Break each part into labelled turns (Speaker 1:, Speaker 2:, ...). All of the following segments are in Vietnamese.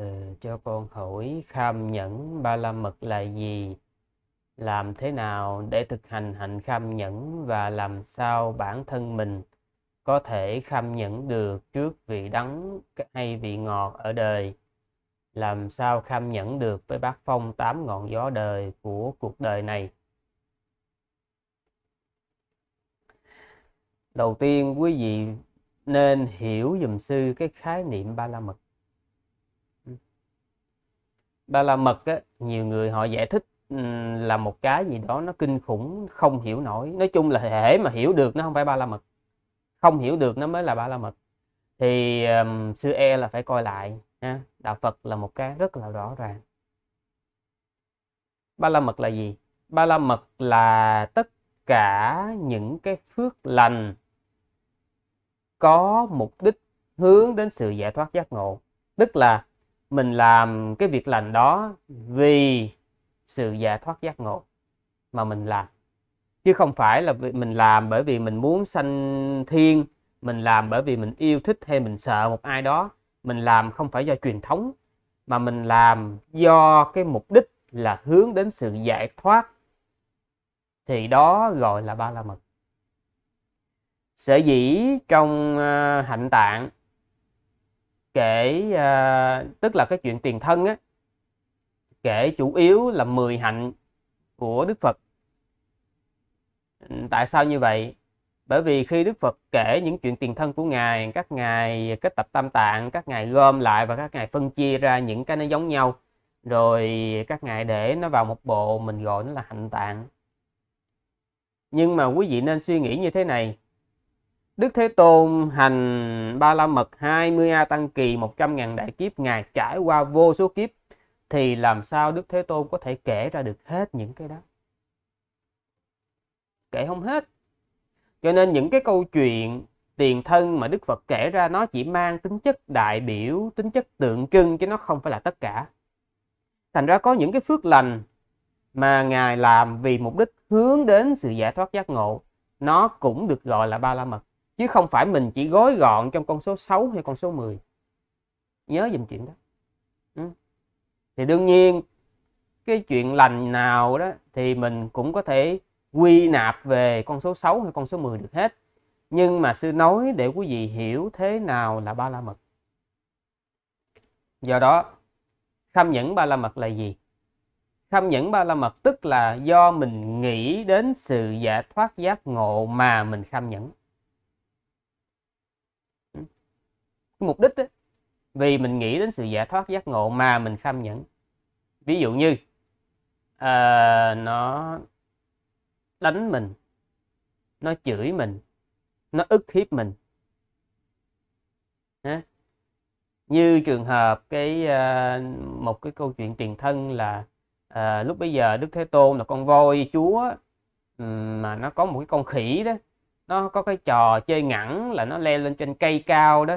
Speaker 1: ừ, cho con hỏi kham nhẫn ba la mật là gì làm thế nào để thực hành hạnh kham nhẫn và làm sao bản thân mình có thể kham nhẫn được trước vị đắng hay vị ngọt ở đời làm sao kham nhẫn được với bát phong tám ngọn gió đời của cuộc đời này đầu tiên quý vị nên hiểu dùm sư cái khái niệm ba la mật ba la mật á, nhiều người họ giải thích là một cái gì đó nó kinh khủng không hiểu nổi nói chung là hệ mà hiểu được nó không phải ba la mật không hiểu được nó mới là ba la mật thì um, sư e là phải coi lại ha. đạo phật là một cái rất là rõ ràng ba la mật là gì ba la mật là tất cả những cái phước lành có mục đích hướng đến sự giải thoát giác ngộ tức là mình làm cái việc lành đó vì sự giải thoát giác ngộ mà mình làm chứ không phải là mình làm bởi vì mình muốn sanh thiên mình làm bởi vì mình yêu thích hay mình sợ một ai đó mình làm không phải do truyền thống mà mình làm do cái mục đích là hướng đến sự giải thoát thì đó gọi là ba la mật sở dĩ trong ờ, hạnh tạng kể uh, tức là cái chuyện tiền thân á kể chủ yếu là 10 hạnh của Đức Phật. Tại sao như vậy? Bởi vì khi Đức Phật kể những chuyện tiền thân của Ngài, các Ngài kết tập tam tạng, các Ngài gom lại và các Ngài phân chia ra những cái nó giống nhau. Rồi các Ngài để nó vào một bộ mình gọi nó là hạnh tạng. Nhưng mà quý vị nên suy nghĩ như thế này. Đức Thế Tôn hành Ba La Mật 20A Tăng Kỳ 100.000 đại kiếp Ngài trải qua vô số kiếp thì làm sao Đức Thế Tôn có thể kể ra được hết những cái đó. Kể không hết. Cho nên những cái câu chuyện tiền thân mà Đức Phật kể ra nó chỉ mang tính chất đại biểu, tính chất tượng trưng chứ nó không phải là tất cả. Thành ra có những cái phước lành mà Ngài làm vì mục đích hướng đến sự giải thoát giác ngộ, nó cũng được gọi là ba la mật chứ không phải mình chỉ gói gọn trong con số 6 hay con số 10 nhớ dùm chuyện đó ừ. thì đương nhiên cái chuyện lành nào đó thì mình cũng có thể quy nạp về con số 6 hay con số 10 được hết nhưng mà sư nói để quý vị hiểu thế nào là ba la mật do đó khâm nhẫn ba la mật là gì khâm nhẫn ba la mật tức là do mình nghĩ đến sự giải thoát giác ngộ mà mình khâm nhẫn cái mục đích đó, vì mình nghĩ đến sự giải thoát giác ngộ mà mình kham nhẫn ví dụ như à, nó đánh mình nó chửi mình nó ức hiếp mình Hả? như trường hợp cái à, một cái câu chuyện tiền thân là à, lúc bây giờ đức thế tôn là con voi chúa mà nó có một cái con khỉ đó nó có cái trò chơi ngẳng là nó leo lên trên cây cao đó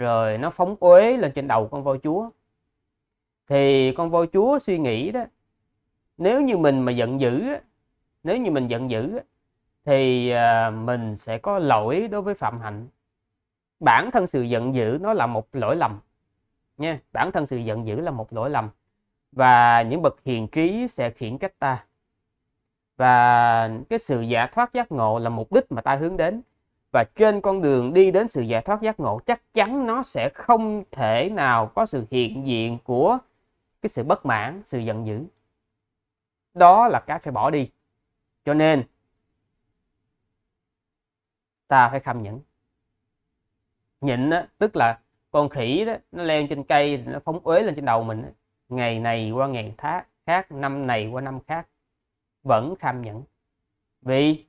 Speaker 1: rồi nó phóng uế lên trên đầu con voi chúa thì con voi chúa suy nghĩ đó nếu như mình mà giận dữ nếu như mình giận dữ thì à, mình sẽ có lỗi đối với phạm hạnh bản thân sự giận dữ nó là một lỗi lầm nha bản thân sự giận dữ là một lỗi lầm và những bậc hiền trí sẽ khiển trách ta và cái sự giả thoát giác ngộ là mục đích mà ta hướng đến và trên con đường đi đến sự giải thoát giác ngộ chắc chắn nó sẽ không thể nào có sự hiện diện của cái sự bất mãn sự giận dữ đó là cái phải bỏ đi cho nên ta phải kham nhẫn nhịn á, tức là con khỉ đó nó leo trên cây nó phóng uế lên trên đầu mình ngày này qua ngày khác khác năm này qua năm khác vẫn kham nhẫn vì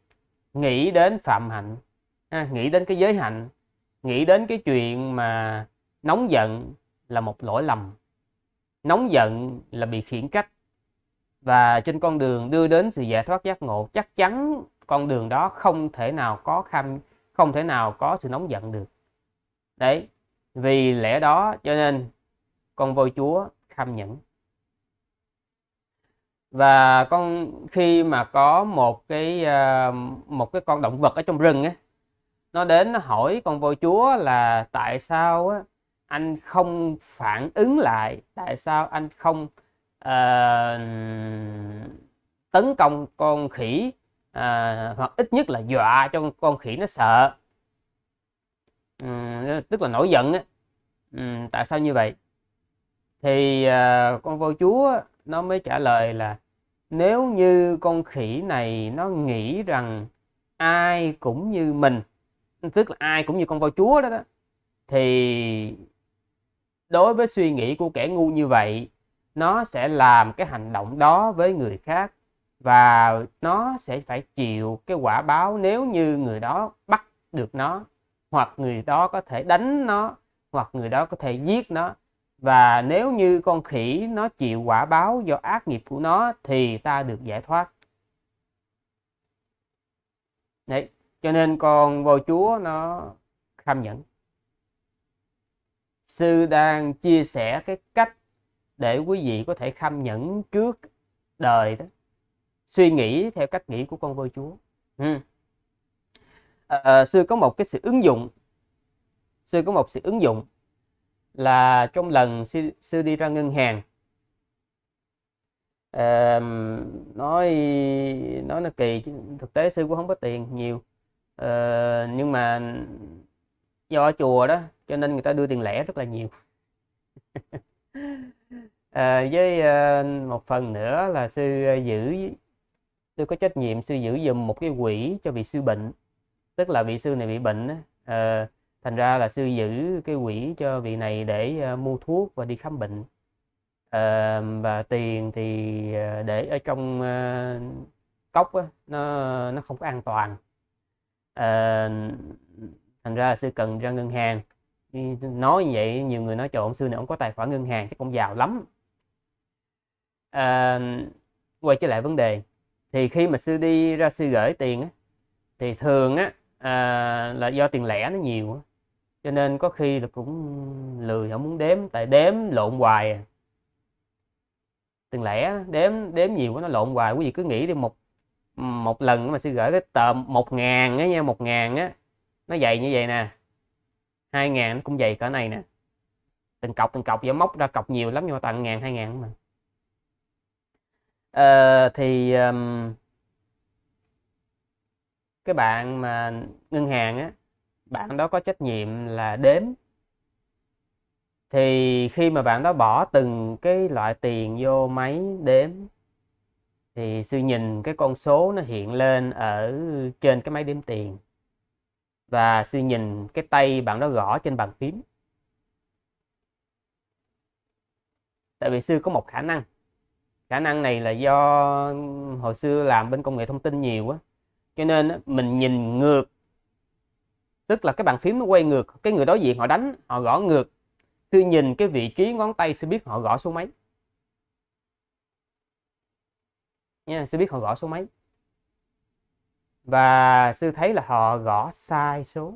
Speaker 1: nghĩ đến phạm hạnh ha, nghĩ đến cái giới hạnh nghĩ đến cái chuyện mà nóng giận là một lỗi lầm nóng giận là bị khiển trách và trên con đường đưa đến sự giải thoát giác ngộ chắc chắn con đường đó không thể nào có kham không thể nào có sự nóng giận được đấy vì lẽ đó cho nên con voi chúa kham nhẫn và con khi mà có một cái ờ, một cái con động vật ở trong rừng ấy nó đến nó hỏi con voi chúa là tại sao á, anh không phản ứng lại tại sao anh không uh, tấn công con khỉ uh, hoặc ít nhất là dọa cho con khỉ nó sợ um, tức là nổi giận á. Um, tại sao như vậy thì uh, con voi chúa nó mới trả lời là nếu như con khỉ này nó nghĩ rằng ai cũng như mình tức là ai cũng như con voi chúa đó đó thì đối với suy nghĩ của kẻ ngu như vậy nó sẽ làm cái hành động đó với người khác và nó sẽ phải chịu cái quả báo nếu như người đó bắt được nó hoặc người đó có thể đánh nó hoặc người đó có thể giết nó và nếu như con khỉ nó chịu quả báo do ác nghiệp của nó thì ta được giải thoát đấy cho nên con vô chúa nó kham nhẫn sư đang chia sẻ cái cách để quý vị có thể kham nhẫn trước đời đó suy nghĩ theo cách nghĩ của con voi chúa ừ. À, à, sư có một cái sự ứng dụng sư có một sự ứng dụng là trong lần sư, sư đi ra ngân hàng à, nói nói nó kỳ chứ thực tế sư cũng không có tiền nhiều ờ, nhưng mà do chùa đó cho nên người ta đưa tiền lẻ rất là nhiều à, với à, một phần nữa là sư giữ sư có trách nhiệm sư giữ dùm một cái quỹ cho vị sư bệnh tức là vị sư này bị bệnh à, thành ra là sư giữ cái quỹ cho vị này để à, mua thuốc và đi khám bệnh à, và tiền thì để ở trong à, cốc á, nó nó không có an toàn Ờ, thành ra là sư cần ra ngân hàng nói như vậy nhiều người nói trời ông sư này ông có tài khoản ngân hàng chắc cũng giàu lắm à, quay trở lại vấn đề thì khi mà sư đi ra sư gửi tiền thì thường á à, là do tiền lẻ nó nhiều cho nên có khi là cũng lười không muốn đếm tại đếm lộn hoài à. tiền lẻ đếm đếm nhiều quá nó lộn hoài quý vị cứ nghĩ đi một một lần mà sẽ gửi cái tờ một ngàn á nha một ngàn á nó dày như vậy nè hai ngàn nó cũng dày cỡ này nè từng cọc từng cọc giờ móc ra cọc nhiều lắm nhưng mà toàn ngàn hai ngàn mà ờ, thì um, cái bạn mà ngân hàng á bạn đó có trách nhiệm là đếm thì khi mà bạn đó bỏ từng cái loại tiền vô máy đếm thì sư nhìn cái con số nó hiện lên ở trên cái máy đếm tiền và sư nhìn cái tay bạn đó gõ trên bàn phím tại vì sư có một khả năng khả năng này là do hồi xưa làm bên công nghệ thông tin nhiều quá cho nên mình nhìn ngược tức là cái bàn phím nó quay ngược cái người đối diện họ đánh họ gõ ngược sư nhìn cái vị trí ngón tay sư biết họ gõ số mấy nha sư biết họ gõ số mấy và sư thấy là họ gõ sai số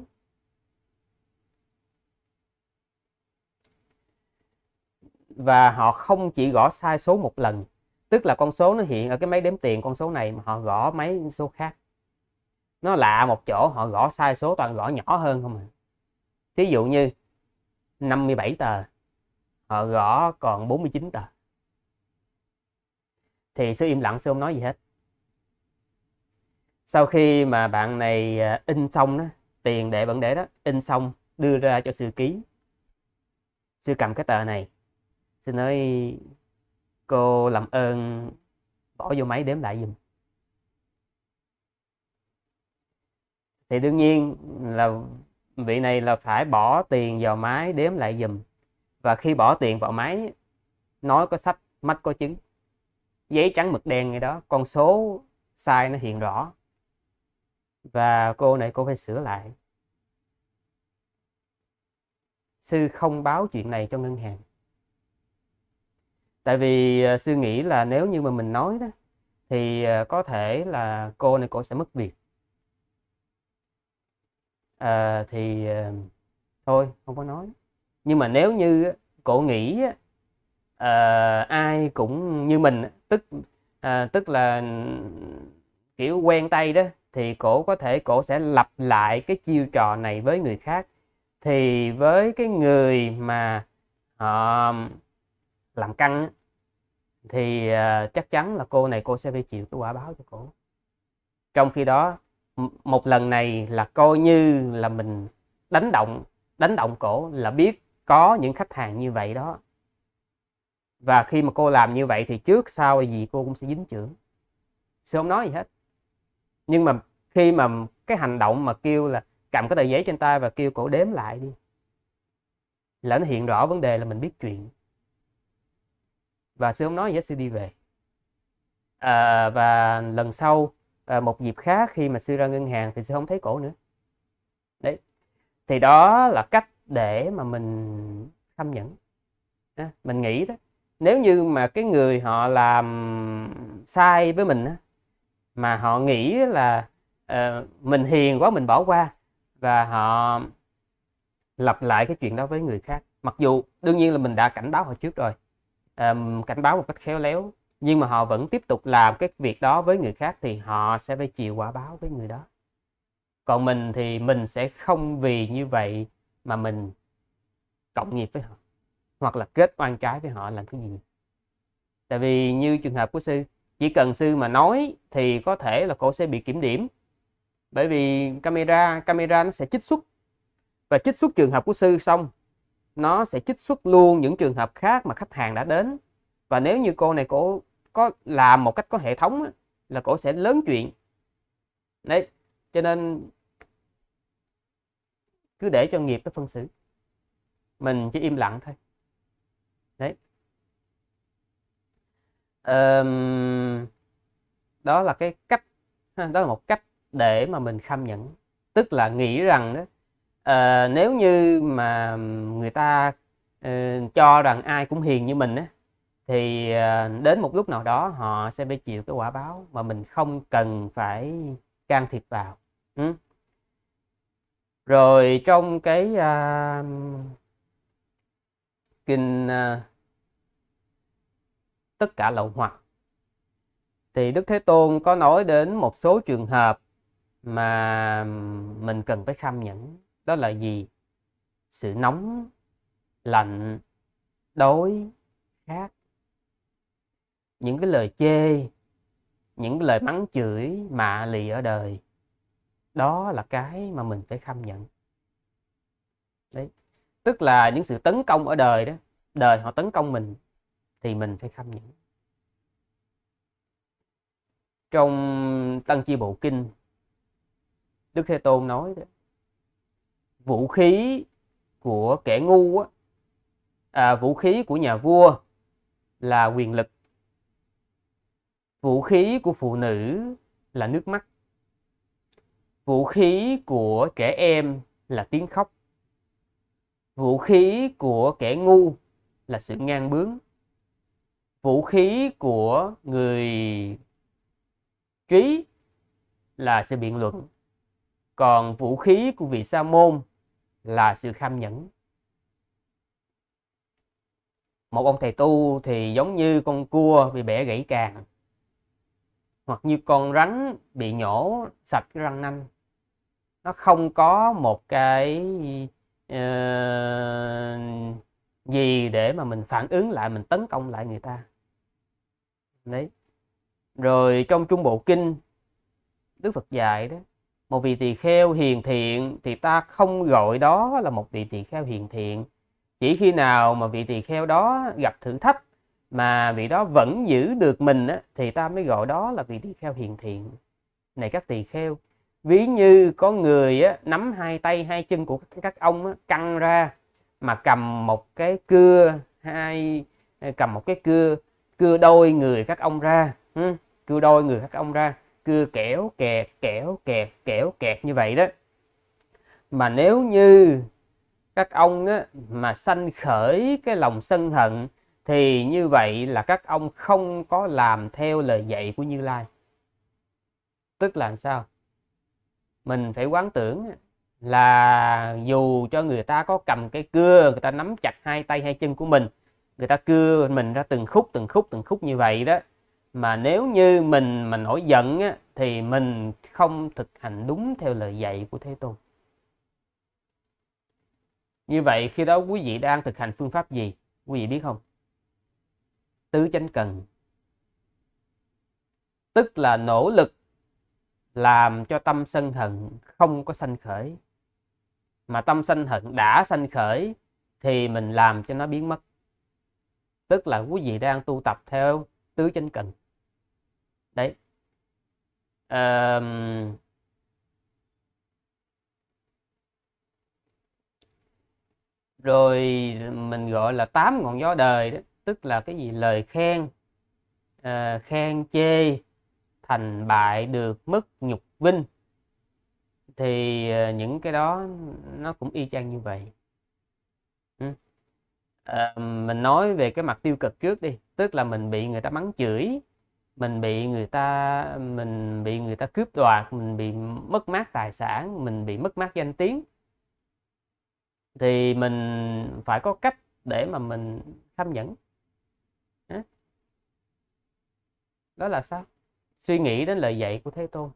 Speaker 1: và họ không chỉ gõ sai số một lần tức là con số nó hiện ở cái máy đếm tiền con số này mà họ gõ mấy số khác nó lạ một chỗ họ gõ sai số toàn gõ nhỏ hơn không à thí dụ như 57 tờ họ gõ còn 49 tờ thì sư im lặng sư không nói gì hết sau khi mà bạn này à, in xong đó tiền để vẫn để đó in xong đưa ra cho sư ký sư cầm cái tờ này sư nói cô làm ơn bỏ vô máy đếm lại dùm thì đương nhiên là vị này là phải bỏ tiền vào máy đếm lại dùm và khi bỏ tiền vào máy nói có sách mắt có chứng giấy trắng mực đen ngay đó con số sai nó hiện rõ và cô này cô phải sửa lại sư không báo chuyện này cho ngân hàng tại vì ờ, sư nghĩ là nếu như mà mình nói đó thì ờ, có thể là cô này cô sẽ mất việc à, thì thôi không có nói nhưng mà nếu như cổ nghĩ uh, ai cũng như mình tức uh, tức là kiểu quen tay đó thì cổ có thể cổ sẽ lặp lại cái chiêu trò này với người khác thì với cái người mà họ uh, làm căng thì uh, chắc chắn là cô này cô sẽ phải chịu cái quả báo cho cổ trong khi đó một lần này là coi như là mình đánh động đánh động cổ là biết có những khách hàng như vậy đó và khi mà cô làm như vậy thì trước sau gì cô cũng sẽ dính trưởng sư không nói gì hết nhưng mà khi mà cái hành động mà kêu là cầm cái tờ giấy trên tay và kêu cổ đếm lại đi là nó hiện rõ vấn đề là mình biết chuyện và sư không nói gì hết sư đi về à, và lần sau à, một dịp khác khi mà sư ra ngân hàng thì sư không thấy cổ nữa đấy thì đó là cách để mà mình tham nhẫn à, mình nghĩ đó nếu như mà cái người họ làm sai với mình mà họ nghĩ là uh, mình hiền quá mình bỏ qua và họ lặp lại cái chuyện đó với người khác mặc dù đương nhiên là mình đã cảnh báo họ trước rồi um, cảnh báo một cách khéo léo nhưng mà họ vẫn tiếp tục làm cái việc đó với người khác thì họ sẽ phải chịu quả báo với người đó còn mình thì mình sẽ không vì như vậy mà mình cộng nghiệp với họ hoặc là kết oan trái với họ là cái gì tại vì như trường hợp của sư chỉ cần sư mà nói thì có thể là cô sẽ bị kiểm điểm bởi vì camera camera nó sẽ trích xuất và trích xuất trường hợp của sư xong nó sẽ trích xuất luôn những trường hợp khác mà khách hàng đã đến và nếu như cô này cô có làm một cách có hệ thống là cô sẽ lớn chuyện đấy cho nên cứ để cho nghiệp nó phân xử mình chỉ im lặng thôi đấy um, đó là cái cách đó là một cách để mà mình kham nhẫn tức là nghĩ rằng đó uh, nếu như mà người ta uh, cho rằng ai cũng hiền như mình á thì uh, đến một lúc nào đó họ sẽ phải chịu cái quả báo mà mình không cần phải can thiệp vào ừ. rồi trong cái uh, kinh à, tất cả lậu hoặc thì Đức Thế Tôn có nói đến một số trường hợp mà mình cần phải kham nhẫn đó là gì sự nóng lạnh đối khác những cái lời chê những cái lời mắng chửi mạ lì ở đời đó là cái mà mình phải kham nhận đấy tức là những sự tấn công ở đời đó đời họ tấn công mình thì mình phải khâm nhẫn trong tăng chi bộ kinh đức thế tôn nói đó, vũ khí của kẻ ngu á, à, vũ khí của nhà vua là quyền lực vũ khí của phụ nữ là nước mắt vũ khí của trẻ em là tiếng khóc vũ khí của kẻ ngu là sự ngang bướng vũ khí của người trí là sự biện luận còn vũ khí của vị sa môn là sự kham nhẫn một ông thầy tu thì giống như con cua bị bẻ gãy càng hoặc như con rắn bị nhổ sạch cái răng nanh nó không có một cái uh, gì để mà mình phản ứng lại mình tấn công lại người ta đấy rồi trong trung bộ kinh đức phật dạy đó một vị tỳ kheo hiền thiện thì ta không gọi đó là một vị tỳ kheo hiền thiện chỉ khi nào mà vị tỳ kheo đó gặp thử thách mà vị đó vẫn giữ được mình á, thì ta mới gọi đó là vị tỳ kheo hiền thiện này các tỳ kheo ví như có người á, nắm hai tay hai chân của các ông á, căng ra mà cầm một cái cưa hai ờ, cầm một cái cưa cưa đôi người các ông ra ừ, cưa đôi người các ông ra cưa kẻo kẹt kẻo kẹt kẻo kẹt như vậy đó mà nếu như các ông á, mà sanh khởi cái lòng sân hận thì như vậy là các ông không có làm theo lời dạy của Như Lai tức là sao mình phải quán tưởng là dù cho người ta có cầm cái cưa người ta nắm chặt hai tay hai chân của mình người ta cưa mình ra từng khúc từng khúc từng khúc như vậy đó mà nếu như mình mà nổi giận á, thì mình không thực hành đúng theo lời dạy của thế tôn như vậy khi đó quý vị đang thực hành phương pháp gì quý vị biết không tứ chánh cần tức là nỗ lực làm cho tâm sân hận không có sanh khởi mà tâm sân hận đã sanh khởi thì mình làm cho nó biến mất tức là quý vị đang tu tập theo tứ chánh cần đấy à, rồi mình gọi là tám ngọn gió đời đó tức là cái gì lời khen à, khen chê thành bại được mất nhục vinh thì ờ, những cái đó nó cũng y chang như vậy à, mình nói về cái mặt tiêu cực trước đi tức là mình bị người ta mắng chửi mình bị người ta mình bị người ta cướp đoạt mình bị mất mát tài sản mình bị mất mát danh tiếng thì mình phải có cách để mà mình kham nhẫn đó là sao suy nghĩ đến lời dạy của Thế Tôn.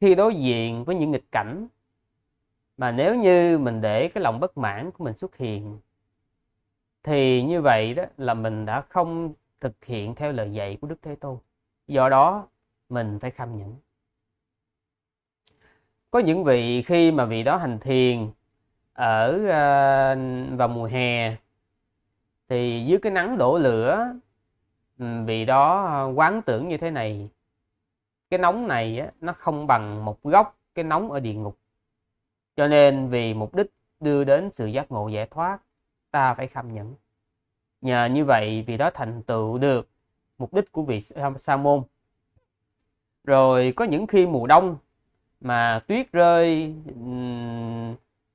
Speaker 1: Khi đối diện với những nghịch cảnh mà nếu như mình để cái lòng bất mãn của mình xuất hiện thì như vậy đó là mình đã không thực hiện theo lời dạy của Đức Thế Tôn. Do đó mình phải kham nhẫn. Có những vị khi mà vị đó hành thiền ở ờ, vào mùa hè thì dưới cái nắng đổ lửa vị đó ờ, quán tưởng như thế này cái nóng này á, nó không bằng một góc cái nóng ở địa ngục cho nên vì mục đích đưa đến sự giác ngộ giải thoát ta phải kham nhẫn nhờ như vậy vì đó thành tựu được mục đích của vị sa môn rồi có những khi mùa đông mà tuyết rơi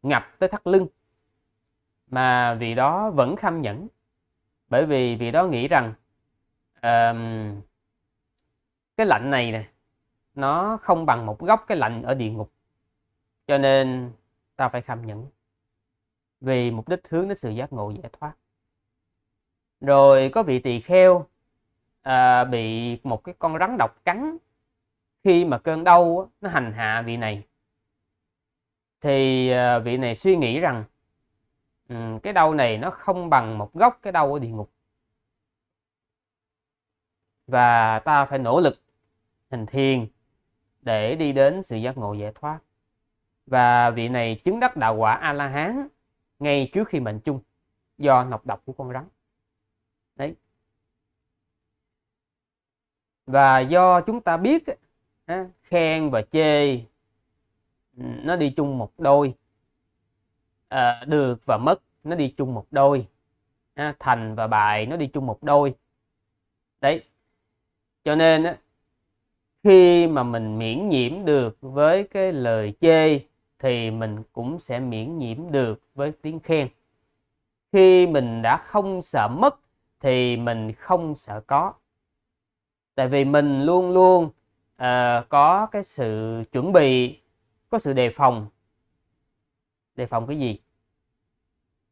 Speaker 1: ngập tới thắt lưng mà vì đó vẫn kham nhẫn bởi vì vì đó nghĩ rằng um, cái lạnh này nè nó không bằng một góc cái lạnh ở địa ngục cho nên ta phải kham nhẫn vì mục đích hướng đến sự giác ngộ giải thoát rồi có vị tỳ kheo à, bị một cái con rắn độc cắn khi mà cơn đau nó hành hạ vị này thì à, vị này suy nghĩ rằng ừ, cái đau này nó không bằng một gốc cái đau ở địa ngục và ta phải nỗ lực hành thiền để đi đến sự giác ngộ giải thoát. Và vị này chứng đắc đạo quả A-la-hán ngay trước khi mệnh chung do nọc độc của con rắn. Đấy. Và do chúng ta biết khen và chê ừ, nó đi chung một đôi à, được và mất nó đi chung một đôi thành và bại nó đi chung một đôi đấy cho nên khi mà mình miễn nhiễm được với cái lời chê thì mình cũng sẽ miễn nhiễm được với tiếng khen khi mình đã không sợ mất thì mình không sợ có tại vì mình luôn luôn uh, có cái sự chuẩn bị có sự đề phòng đề phòng cái gì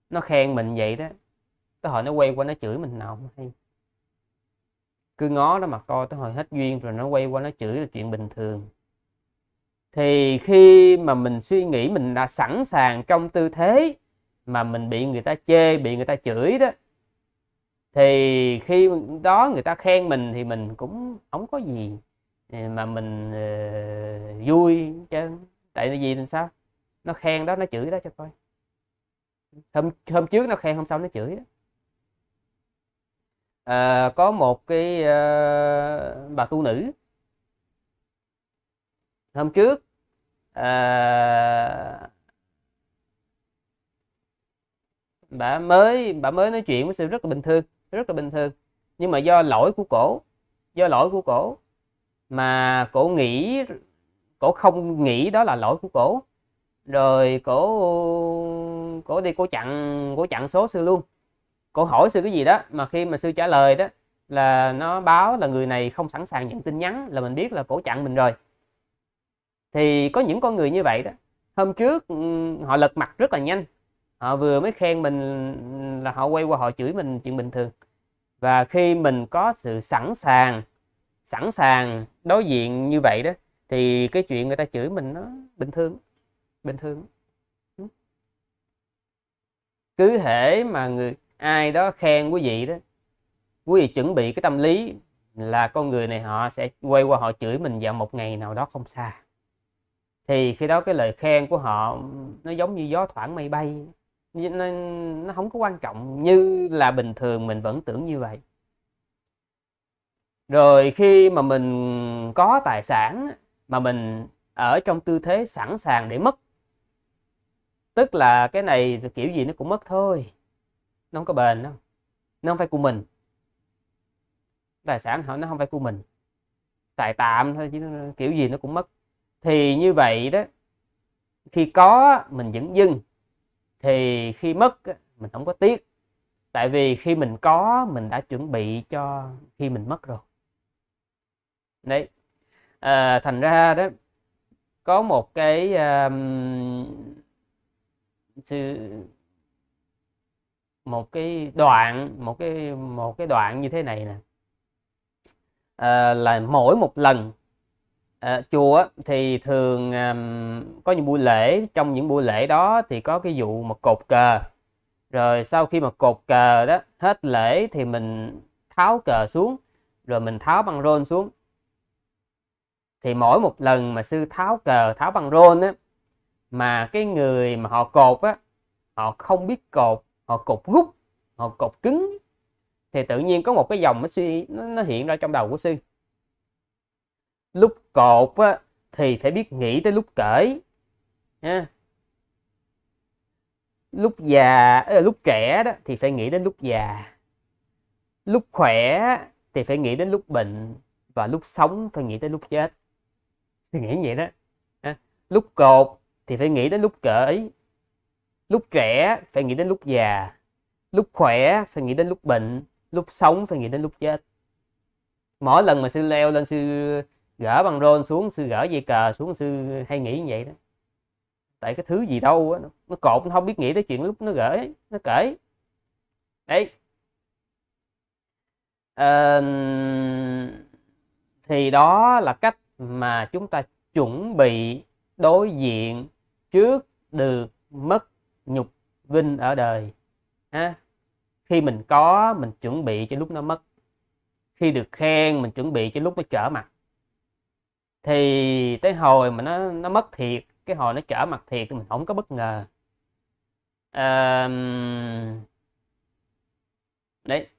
Speaker 1: nó khen mình vậy đó tới hồi nó quay qua nó chửi mình nào không hay cứ ngó nó mà coi tới hồi hết duyên rồi nó quay qua nó chửi là chuyện bình thường thì khi mà mình suy nghĩ mình đã sẵn sàng trong tư thế mà mình bị người ta chê bị người ta chửi đó thì khi đó người ta khen mình thì mình cũng không có gì ờ, mà mình uh, vui chứ tại vì làm sao nó khen đó nó chửi đó cho coi hôm hôm trước nó khen hôm sau nó chửi đó à, có một cái à, bà tu nữ hôm trước à, bà mới bà mới nói chuyện với sư rất là bình thường rất là bình thường nhưng mà do lỗi của cổ do lỗi của cổ mà cổ nghĩ cổ không nghĩ đó là lỗi của cổ rồi cổ cổ đi cổ chặn cổ chặn số sư luôn cổ hỏi sư cái gì đó mà khi mà sư trả lời đó là nó báo là người này không sẵn sàng nhận tin nhắn là mình biết là cổ chặn mình rồi thì có những con người như vậy đó hôm trước ừ, họ lật mặt rất là nhanh họ vừa mới khen mình là họ quay qua họ chửi mình chuyện bình thường và khi mình có sự sẵn sàng sẵn sàng đối diện như vậy đó thì cái chuyện người ta chửi mình nó bình thường bình thường ừ. cứ thể mà người ai đó khen quý vị đó quý vị chuẩn bị cái tâm lý là con người này họ sẽ quay qua họ chửi mình vào một ngày nào đó không xa thì khi đó cái lời khen của họ nó giống như gió thoảng mây bay nó, nó không có quan trọng như là bình thường mình vẫn tưởng như vậy rồi khi mà mình có tài sản mà mình ở trong tư thế sẵn sàng để mất tức là cái này kiểu gì nó cũng mất thôi nó không có bền đâu nó không phải của mình tài sản họ nó không phải của mình tài tạm thôi chứ kiểu gì nó cũng mất thì như vậy đó khi có mình vẫn dưng thì khi mất mình không có tiếc tại vì khi mình có mình đã chuẩn bị cho khi mình mất rồi đấy à, thành ra đó có một cái um, sự một cái đoạn một cái một cái đoạn như thế này nè à, là mỗi một lần à, chùa thì thường um, có những buổi lễ trong những buổi lễ đó thì có cái vụ mà cột cờ rồi sau khi mà cột cờ đó hết lễ thì mình tháo cờ xuống rồi mình tháo băng rôn xuống thì mỗi một lần mà sư tháo cờ tháo băng rôn á mà cái người mà họ cột á họ không biết cột họ cột rút họ cột cứng thì tự nhiên có một cái dòng nó, suy, nó, nó hiện ra trong đầu của sư lúc cột á, thì phải biết nghĩ tới lúc cởi nha lúc già ờ, lúc trẻ đó thì phải nghĩ đến lúc già lúc khỏe thì phải nghĩ đến lúc bệnh và lúc sống phải nghĩ tới lúc chết thì nghĩ vậy đó lúc cột thì phải nghĩ đến lúc cởi lúc trẻ phải nghĩ đến lúc già lúc khỏe phải nghĩ đến lúc bệnh lúc sống phải nghĩ đến lúc chết mỗi lần mà sư leo lên sư gỡ bằng rôn xuống sư gỡ dây cờ xuống sư hay nghĩ như vậy đó tại cái thứ gì đâu á nó cột nó không biết nghĩ tới chuyện lúc nó gỡ, nó kể đấy à, thì đó là cách mà chúng ta chuẩn bị đối diện trước được mất nhục vinh ở đời ha khi mình có mình chuẩn bị cho lúc nó mất khi được khen mình chuẩn bị cho lúc nó trở mặt thì tới hồi mà nó nó mất thiệt cái hồi nó trở mặt thiệt thì mình không có bất ngờ à, đấy